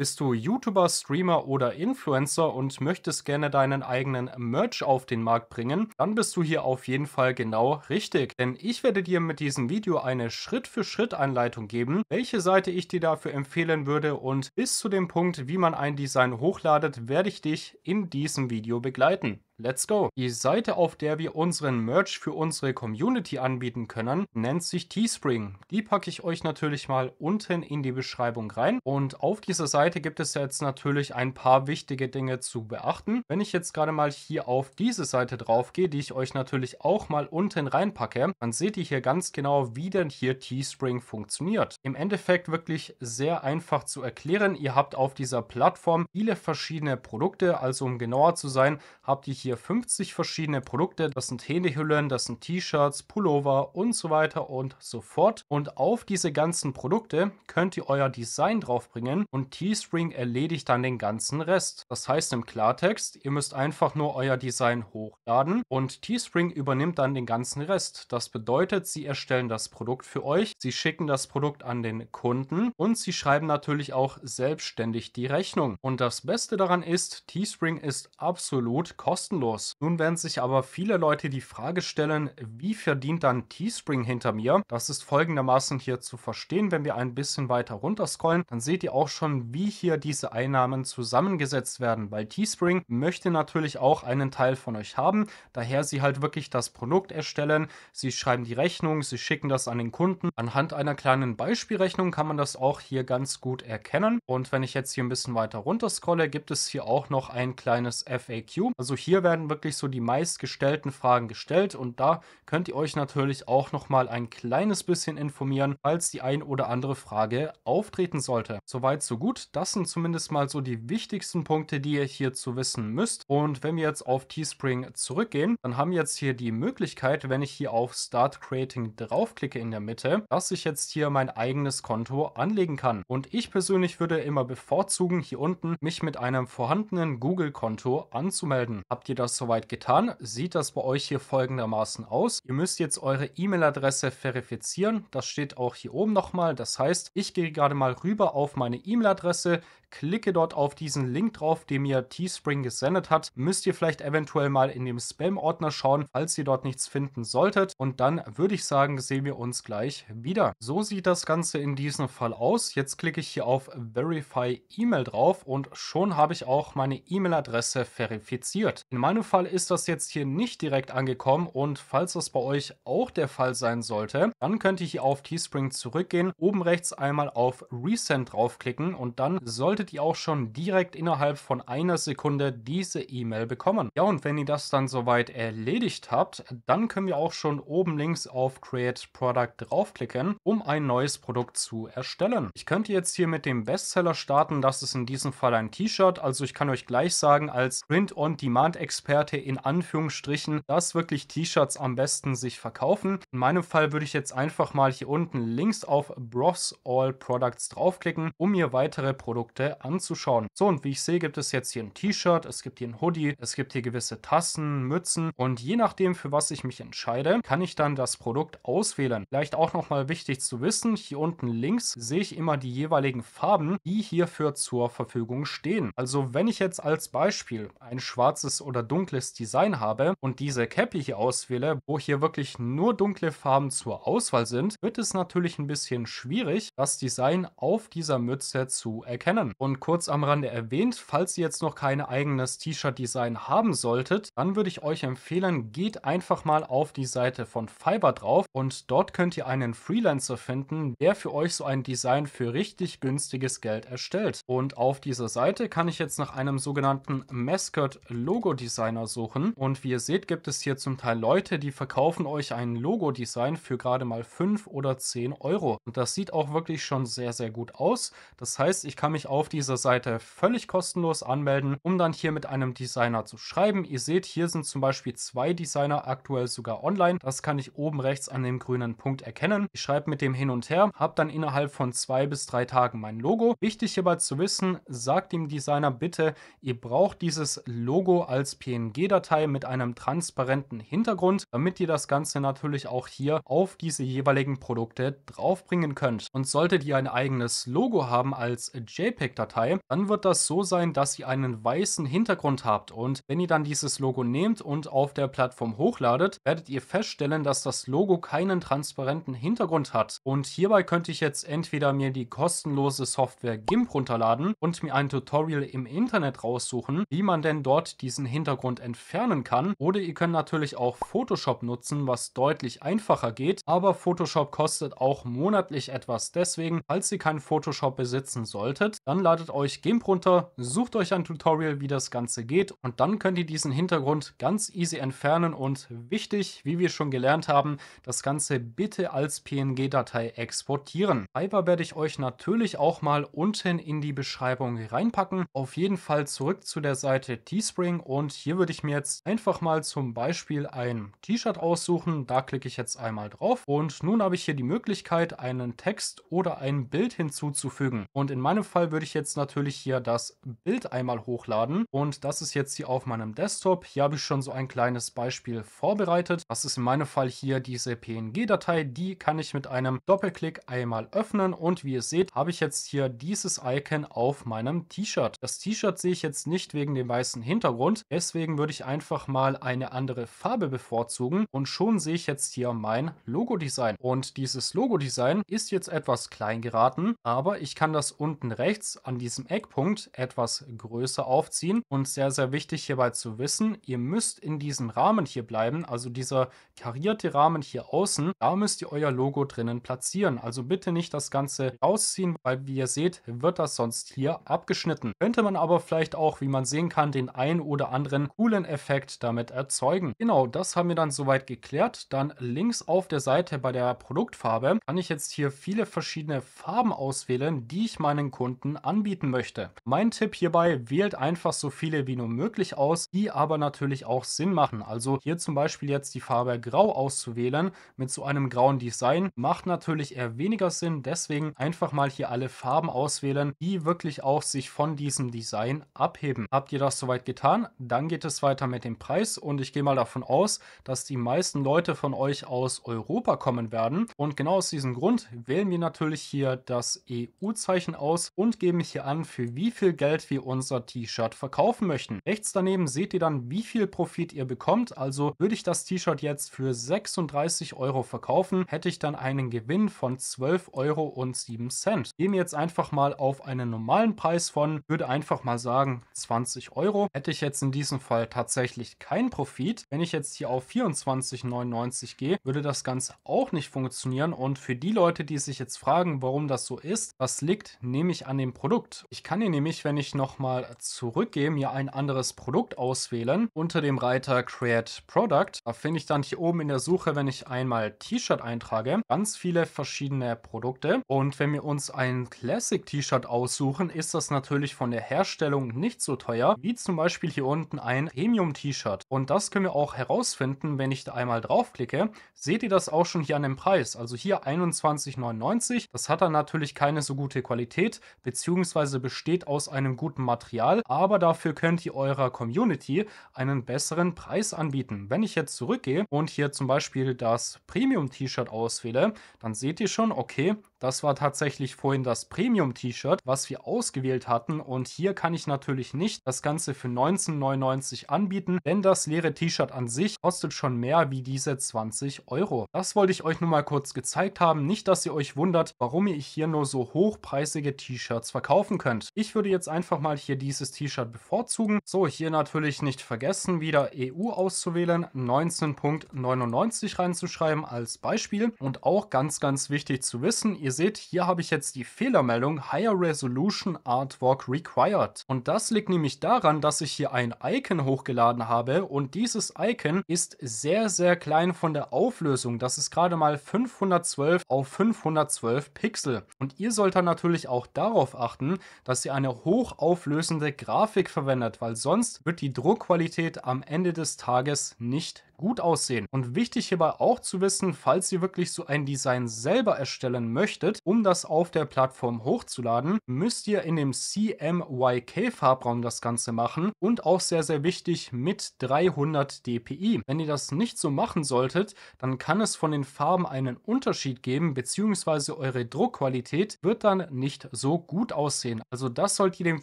Bist du YouTuber, Streamer oder Influencer und möchtest gerne deinen eigenen Merch auf den Markt bringen, dann bist du hier auf jeden Fall genau richtig. Denn ich werde dir mit diesem Video eine Schritt-für-Schritt-Anleitung geben, welche Seite ich dir dafür empfehlen würde und bis zu dem Punkt, wie man ein Design hochladet, werde ich dich in diesem Video begleiten. Let's go! Die Seite, auf der wir unseren Merch für unsere Community anbieten können, nennt sich Teespring. Die packe ich euch natürlich mal unten in die Beschreibung rein. Und auf dieser Seite gibt es jetzt natürlich ein paar wichtige Dinge zu beachten. Wenn ich jetzt gerade mal hier auf diese Seite drauf gehe, die ich euch natürlich auch mal unten reinpacke, dann seht ihr hier ganz genau, wie denn hier Teespring funktioniert. Im Endeffekt wirklich sehr einfach zu erklären. Ihr habt auf dieser Plattform viele verschiedene Produkte, also um genauer zu sein, habt ihr hier hier 50 verschiedene Produkte. Das sind Hähnehüllen, das sind T-Shirts, Pullover und so weiter und so fort. Und auf diese ganzen Produkte könnt ihr euer Design draufbringen und Teespring erledigt dann den ganzen Rest. Das heißt im Klartext, ihr müsst einfach nur euer Design hochladen und Teespring übernimmt dann den ganzen Rest. Das bedeutet, sie erstellen das Produkt für euch, sie schicken das Produkt an den Kunden und sie schreiben natürlich auch selbstständig die Rechnung. Und das Beste daran ist, Teespring ist absolut kostenlos kostenlos. Nun werden sich aber viele Leute die Frage stellen, wie verdient dann Teespring hinter mir? Das ist folgendermaßen hier zu verstehen, wenn wir ein bisschen weiter runter scrollen, dann seht ihr auch schon, wie hier diese Einnahmen zusammengesetzt werden, weil Teespring möchte natürlich auch einen Teil von euch haben, daher sie halt wirklich das Produkt erstellen, sie schreiben die Rechnung, sie schicken das an den Kunden. Anhand einer kleinen Beispielrechnung kann man das auch hier ganz gut erkennen und wenn ich jetzt hier ein bisschen weiter runter scrolle, gibt es hier auch noch ein kleines FAQ. Also hier werden werden wirklich so die meistgestellten Fragen gestellt und da könnt ihr euch natürlich auch noch mal ein kleines bisschen informieren, falls die ein oder andere Frage auftreten sollte. Soweit, so gut. Das sind zumindest mal so die wichtigsten Punkte, die ihr hier zu wissen müsst. Und wenn wir jetzt auf Teespring zurückgehen, dann haben wir jetzt hier die Möglichkeit, wenn ich hier auf Start Creating draufklicke in der Mitte, dass ich jetzt hier mein eigenes Konto anlegen kann. Und ich persönlich würde immer bevorzugen, hier unten mich mit einem vorhandenen Google-Konto anzumelden. Habt ihr das soweit getan, sieht das bei euch hier folgendermaßen aus. Ihr müsst jetzt eure E-Mail-Adresse verifizieren. Das steht auch hier oben nochmal. Das heißt, ich gehe gerade mal rüber auf meine E-Mail-Adresse, Klicke dort auf diesen Link drauf, den mir Teespring gesendet hat. Müsst ihr vielleicht eventuell mal in dem Spam-Ordner schauen, falls ihr dort nichts finden solltet. Und dann würde ich sagen, sehen wir uns gleich wieder. So sieht das Ganze in diesem Fall aus. Jetzt klicke ich hier auf Verify E-Mail drauf und schon habe ich auch meine E-Mail-Adresse verifiziert. In meinem Fall ist das jetzt hier nicht direkt angekommen und falls das bei euch auch der Fall sein sollte, dann könnt ihr hier auf Teespring zurückgehen, oben rechts einmal auf Resend draufklicken und dann sollte solltet ihr auch schon direkt innerhalb von einer Sekunde diese E-Mail bekommen. Ja, und wenn ihr das dann soweit erledigt habt, dann können wir auch schon oben links auf Create Product draufklicken, um ein neues Produkt zu erstellen. Ich könnte jetzt hier mit dem Bestseller starten, das ist in diesem Fall ein T-Shirt, also ich kann euch gleich sagen, als Print-on-Demand-Experte in Anführungsstrichen, dass wirklich T-Shirts am besten sich verkaufen. In meinem Fall würde ich jetzt einfach mal hier unten links auf Browse All Products draufklicken, um mir weitere Produkte anzuschauen. So, und wie ich sehe, gibt es jetzt hier ein T-Shirt, es gibt hier ein Hoodie, es gibt hier gewisse Tassen, Mützen und je nachdem, für was ich mich entscheide, kann ich dann das Produkt auswählen. Vielleicht auch nochmal wichtig zu wissen, hier unten links sehe ich immer die jeweiligen Farben, die hierfür zur Verfügung stehen. Also wenn ich jetzt als Beispiel ein schwarzes oder dunkles Design habe und diese Cappy hier auswähle, wo hier wirklich nur dunkle Farben zur Auswahl sind, wird es natürlich ein bisschen schwierig, das Design auf dieser Mütze zu erkennen. Und kurz am Rande erwähnt, falls ihr jetzt noch kein eigenes T-Shirt-Design haben solltet, dann würde ich euch empfehlen, geht einfach mal auf die Seite von Fiverr drauf und dort könnt ihr einen Freelancer finden, der für euch so ein Design für richtig günstiges Geld erstellt. Und auf dieser Seite kann ich jetzt nach einem sogenannten Mascot Logo Designer suchen. Und wie ihr seht, gibt es hier zum Teil Leute, die verkaufen euch ein Logo Design für gerade mal 5 oder 10 Euro. Und das sieht auch wirklich schon sehr, sehr gut aus. Das heißt, ich kann mich auf dieser Seite völlig kostenlos anmelden, um dann hier mit einem Designer zu schreiben. Ihr seht, hier sind zum Beispiel zwei Designer aktuell sogar online. Das kann ich oben rechts an dem grünen Punkt erkennen. Ich schreibe mit dem hin und her, habe dann innerhalb von zwei bis drei Tagen mein Logo. Wichtig hierbei zu wissen, sagt dem Designer bitte, ihr braucht dieses Logo als PNG-Datei mit einem transparenten Hintergrund, damit ihr das Ganze natürlich auch hier auf diese jeweiligen Produkte draufbringen könnt. Und solltet ihr ein eigenes Logo haben als JPEG, Datei, dann wird das so sein, dass ihr einen weißen Hintergrund habt und wenn ihr dann dieses Logo nehmt und auf der Plattform hochladet, werdet ihr feststellen, dass das Logo keinen transparenten Hintergrund hat. Und hierbei könnte ich jetzt entweder mir die kostenlose Software GIMP runterladen und mir ein Tutorial im Internet raussuchen, wie man denn dort diesen Hintergrund entfernen kann. Oder ihr könnt natürlich auch Photoshop nutzen, was deutlich einfacher geht. Aber Photoshop kostet auch monatlich etwas. Deswegen, falls ihr kein Photoshop besitzen solltet, dann lasst ladet euch GIMP runter, sucht euch ein Tutorial, wie das Ganze geht und dann könnt ihr diesen Hintergrund ganz easy entfernen und wichtig, wie wir schon gelernt haben, das Ganze bitte als PNG-Datei exportieren. Fiber werde ich euch natürlich auch mal unten in die Beschreibung reinpacken. Auf jeden Fall zurück zu der Seite Teespring und hier würde ich mir jetzt einfach mal zum Beispiel ein T-Shirt aussuchen. Da klicke ich jetzt einmal drauf und nun habe ich hier die Möglichkeit, einen Text oder ein Bild hinzuzufügen. Und in meinem Fall würde ich ich jetzt natürlich hier das Bild einmal hochladen. Und das ist jetzt hier auf meinem Desktop. Hier habe ich schon so ein kleines Beispiel vorbereitet. Das ist in meinem Fall hier diese PNG-Datei. Die kann ich mit einem Doppelklick einmal öffnen. Und wie ihr seht, habe ich jetzt hier dieses Icon auf meinem T-Shirt. Das T-Shirt sehe ich jetzt nicht wegen dem weißen Hintergrund. Deswegen würde ich einfach mal eine andere Farbe bevorzugen. Und schon sehe ich jetzt hier mein Logo-Design. Und dieses Logo-Design ist jetzt etwas klein geraten, aber ich kann das unten rechts an diesem Eckpunkt etwas größer aufziehen. Und sehr, sehr wichtig hierbei zu wissen, ihr müsst in diesem Rahmen hier bleiben, also dieser karierte Rahmen hier außen, da müsst ihr euer Logo drinnen platzieren. Also bitte nicht das Ganze rausziehen, weil wie ihr seht, wird das sonst hier abgeschnitten. Könnte man aber vielleicht auch, wie man sehen kann, den ein oder anderen coolen Effekt damit erzeugen. Genau, das haben wir dann soweit geklärt. Dann links auf der Seite bei der Produktfarbe kann ich jetzt hier viele verschiedene Farben auswählen, die ich meinen Kunden anbiete anbieten möchte. Mein Tipp hierbei, wählt einfach so viele wie nur möglich aus, die aber natürlich auch Sinn machen. Also hier zum Beispiel jetzt die Farbe Grau auszuwählen mit so einem grauen Design, macht natürlich eher weniger Sinn. Deswegen einfach mal hier alle Farben auswählen, die wirklich auch sich von diesem Design abheben. Habt ihr das soweit getan? Dann geht es weiter mit dem Preis und ich gehe mal davon aus, dass die meisten Leute von euch aus Europa kommen werden. Und genau aus diesem Grund wählen wir natürlich hier das EU-Zeichen aus und geben nämlich hier an, für wie viel Geld wir unser T-Shirt verkaufen möchten. Rechts daneben seht ihr dann, wie viel Profit ihr bekommt. Also würde ich das T-Shirt jetzt für 36 Euro verkaufen, hätte ich dann einen Gewinn von 12 Euro. und 7 Cent. Gehen wir jetzt einfach mal auf einen normalen Preis von, würde einfach mal sagen 20 Euro. Hätte ich jetzt in diesem Fall tatsächlich keinen Profit. Wenn ich jetzt hier auf 24,99 gehe, würde das Ganze auch nicht funktionieren. Und für die Leute, die sich jetzt fragen, warum das so ist, das liegt nämlich an dem Produkt Produkt. Ich kann hier nämlich, wenn ich nochmal zurückgehe, mir ein anderes Produkt auswählen unter dem Reiter Create Product. Da finde ich dann hier oben in der Suche, wenn ich einmal T-Shirt eintrage, ganz viele verschiedene Produkte. Und wenn wir uns ein Classic T-Shirt aussuchen, ist das natürlich von der Herstellung nicht so teuer, wie zum Beispiel hier unten ein Premium T-Shirt. Und das können wir auch herausfinden, wenn ich da einmal draufklicke. Seht ihr das auch schon hier an dem Preis? Also hier 21,99. Das hat dann natürlich keine so gute Qualität, beziehungsweise beziehungsweise besteht aus einem guten Material, aber dafür könnt ihr eurer Community einen besseren Preis anbieten. Wenn ich jetzt zurückgehe und hier zum Beispiel das Premium-T-Shirt auswähle, dann seht ihr schon, okay, das war tatsächlich vorhin das Premium-T-Shirt, was wir ausgewählt hatten. Und hier kann ich natürlich nicht das Ganze für 19,99 anbieten, denn das leere T-Shirt an sich kostet schon mehr wie diese 20 Euro. Das wollte ich euch nur mal kurz gezeigt haben. Nicht, dass ihr euch wundert, warum ihr hier nur so hochpreisige T-Shirts verkaufen könnt. Ich würde jetzt einfach mal hier dieses T-Shirt bevorzugen. So, hier natürlich nicht vergessen, wieder EU auszuwählen, 19.99 reinzuschreiben als Beispiel. Und auch ganz, ganz wichtig zu wissen, ihr Ihr seht, hier habe ich jetzt die Fehlermeldung Higher Resolution Artwork Required. Und das liegt nämlich daran, dass ich hier ein Icon hochgeladen habe und dieses Icon ist sehr, sehr klein von der Auflösung. Das ist gerade mal 512 auf 512 Pixel. Und ihr sollt dann natürlich auch darauf achten, dass ihr eine hochauflösende Grafik verwendet, weil sonst wird die Druckqualität am Ende des Tages nicht gut aussehen. Und wichtig hierbei auch zu wissen, falls ihr wirklich so ein Design selber erstellen möchtet, um das auf der Plattform hochzuladen, müsst ihr in dem CMYK Farbraum das Ganze machen und auch sehr, sehr wichtig mit 300 dpi. Wenn ihr das nicht so machen solltet, dann kann es von den Farben einen Unterschied geben, beziehungsweise eure Druckqualität wird dann nicht so gut aussehen. Also das solltet ihr dem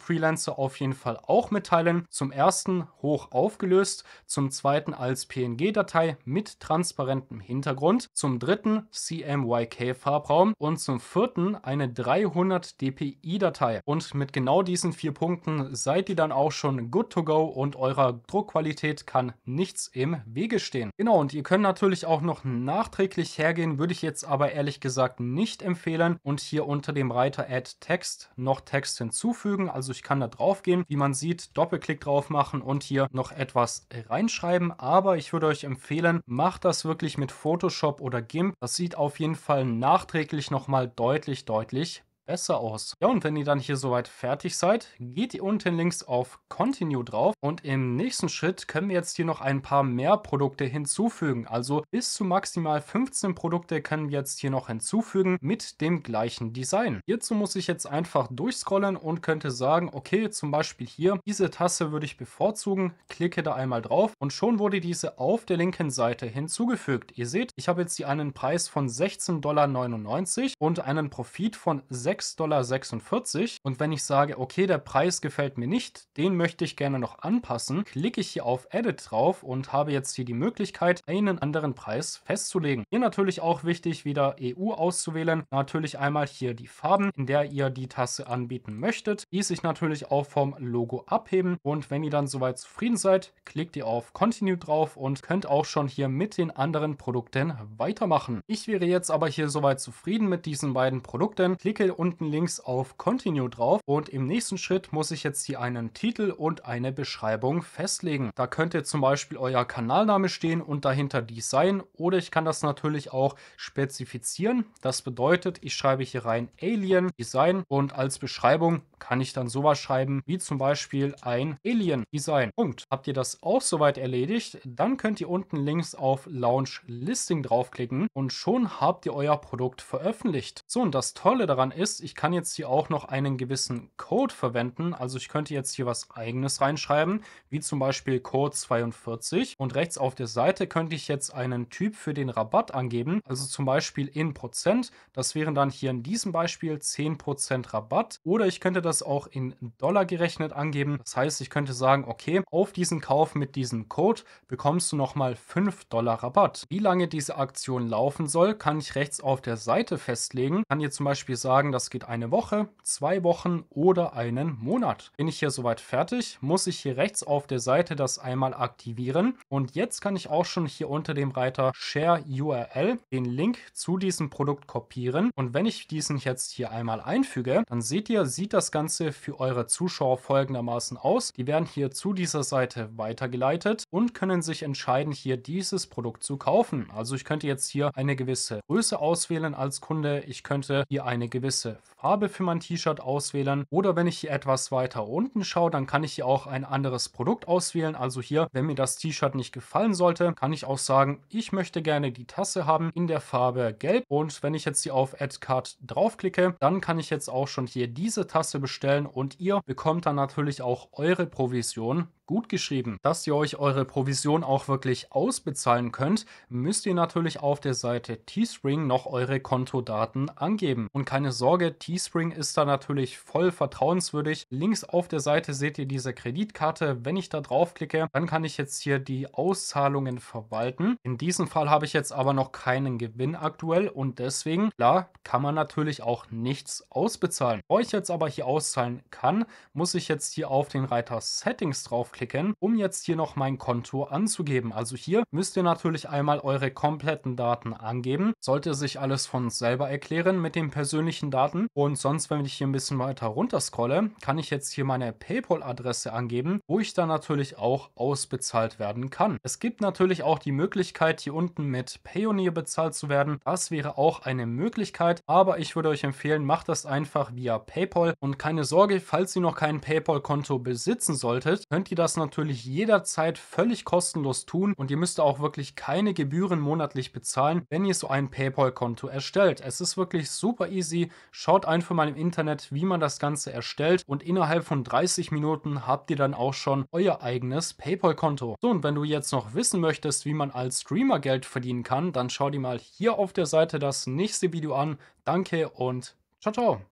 Freelancer auf jeden Fall auch mitteilen. Zum ersten hoch aufgelöst, zum zweiten als PNG CMYK-Datei mit transparentem Hintergrund, zum dritten CMYK-Farbraum und zum vierten eine 300 DPI-Datei. Und mit genau diesen vier Punkten seid ihr dann auch schon good to go und eurer Druckqualität kann nichts im Wege stehen. Genau, und ihr könnt natürlich auch noch nachträglich hergehen, würde ich jetzt aber ehrlich gesagt nicht empfehlen und hier unter dem Reiter Add Text noch Text hinzufügen. Also ich kann da drauf gehen, wie man sieht, Doppelklick drauf machen und hier noch etwas reinschreiben, aber ich würde euch euch empfehlen, macht das wirklich mit Photoshop oder GIMP. Das sieht auf jeden Fall nachträglich nochmal deutlich, deutlich besser aus. Ja, und wenn ihr dann hier soweit fertig seid, geht ihr unten links auf Continue drauf und im nächsten Schritt können wir jetzt hier noch ein paar mehr Produkte hinzufügen. Also bis zu maximal 15 Produkte können wir jetzt hier noch hinzufügen mit dem gleichen Design. Hierzu muss ich jetzt einfach durchscrollen und könnte sagen, okay, zum Beispiel hier, diese Tasse würde ich bevorzugen, klicke da einmal drauf und schon wurde diese auf der linken Seite hinzugefügt. Ihr seht, ich habe jetzt hier einen Preis von 16,99 Dollar und einen Profit von 6 6,46 Dollar. Und wenn ich sage, okay, der Preis gefällt mir nicht, den möchte ich gerne noch anpassen, klicke ich hier auf Edit drauf und habe jetzt hier die Möglichkeit, einen anderen Preis festzulegen. Hier natürlich auch wichtig, wieder EU auszuwählen. Natürlich einmal hier die Farben, in der ihr die Tasse anbieten möchtet, die sich natürlich auch vom Logo abheben. Und wenn ihr dann soweit zufrieden seid, klickt ihr auf Continue drauf und könnt auch schon hier mit den anderen Produkten weitermachen. Ich wäre jetzt aber hier soweit zufrieden mit diesen beiden Produkten, klicke unten unten links auf Continue drauf und im nächsten Schritt muss ich jetzt hier einen Titel und eine Beschreibung festlegen. Da könnte zum Beispiel euer Kanalname stehen und dahinter Design oder ich kann das natürlich auch spezifizieren. Das bedeutet, ich schreibe hier rein Alien Design und als Beschreibung kann ich dann sowas schreiben wie zum Beispiel ein Alien Design. Punkt. Habt ihr das auch soweit erledigt, dann könnt ihr unten links auf Launch Listing draufklicken und schon habt ihr euer Produkt veröffentlicht. So und das Tolle daran ist, ich kann jetzt hier auch noch einen gewissen Code verwenden. Also ich könnte jetzt hier was eigenes reinschreiben, wie zum Beispiel Code 42 und rechts auf der Seite könnte ich jetzt einen Typ für den Rabatt angeben, also zum Beispiel in Prozent. Das wären dann hier in diesem Beispiel 10% Rabatt oder ich könnte das das auch in Dollar gerechnet angeben. Das heißt, ich könnte sagen, okay, auf diesen Kauf mit diesem Code bekommst du nochmal 5 Dollar Rabatt. Wie lange diese Aktion laufen soll, kann ich rechts auf der Seite festlegen. Kann hier zum Beispiel sagen, das geht eine Woche, zwei Wochen oder einen Monat. Bin ich hier soweit fertig, muss ich hier rechts auf der Seite das einmal aktivieren. Und jetzt kann ich auch schon hier unter dem Reiter Share URL den Link zu diesem Produkt kopieren. Und wenn ich diesen jetzt hier einmal einfüge, dann seht ihr, sieht das Ganze Ganze für eure Zuschauer folgendermaßen aus. Die werden hier zu dieser Seite weitergeleitet und können sich entscheiden, hier dieses Produkt zu kaufen. Also ich könnte jetzt hier eine gewisse Größe auswählen als Kunde. Ich könnte hier eine gewisse Farbe für mein T-Shirt auswählen. Oder wenn ich hier etwas weiter unten schaue, dann kann ich hier auch ein anderes Produkt auswählen. Also hier, wenn mir das T-Shirt nicht gefallen sollte, kann ich auch sagen, ich möchte gerne die Tasse haben in der Farbe gelb. Und wenn ich jetzt hier auf Add Card draufklicke, dann kann ich jetzt auch schon hier diese Tasse bestimmen bestellen und ihr bekommt dann natürlich auch eure Provision gut geschrieben. Dass ihr euch eure Provision auch wirklich ausbezahlen könnt, müsst ihr natürlich auf der Seite Teespring noch eure Kontodaten angeben. Und keine Sorge, Teespring ist da natürlich voll vertrauenswürdig. Links auf der Seite seht ihr diese Kreditkarte. Wenn ich da drauf klicke, dann kann ich jetzt hier die Auszahlungen verwalten. In diesem Fall habe ich jetzt aber noch keinen Gewinn aktuell und deswegen, klar, kann man natürlich auch nichts ausbezahlen. Wo ich jetzt aber hier auszahlen kann, muss ich jetzt hier auf den Reiter Settings draufklicken draufklicken, um jetzt hier noch mein Konto anzugeben. Also hier müsst ihr natürlich einmal eure kompletten Daten angeben. Sollte sich alles von selber erklären mit den persönlichen Daten. Und sonst, wenn ich hier ein bisschen weiter runter scrolle, kann ich jetzt hier meine PayPal-Adresse angeben, wo ich dann natürlich auch ausbezahlt werden kann. Es gibt natürlich auch die Möglichkeit, hier unten mit Payoneer bezahlt zu werden. Das wäre auch eine Möglichkeit, aber ich würde euch empfehlen, macht das einfach via PayPal. Und keine Sorge, falls ihr noch kein PayPal-Konto besitzen solltet, könnt ihr das das natürlich jederzeit völlig kostenlos tun und ihr müsst auch wirklich keine Gebühren monatlich bezahlen, wenn ihr so ein PayPal-Konto erstellt. Es ist wirklich super easy. Schaut einfach mal im Internet, wie man das Ganze erstellt und innerhalb von 30 Minuten habt ihr dann auch schon euer eigenes PayPal-Konto. So, und wenn du jetzt noch wissen möchtest, wie man als Streamer Geld verdienen kann, dann schau dir mal hier auf der Seite das nächste Video an. Danke und ciao, ciao.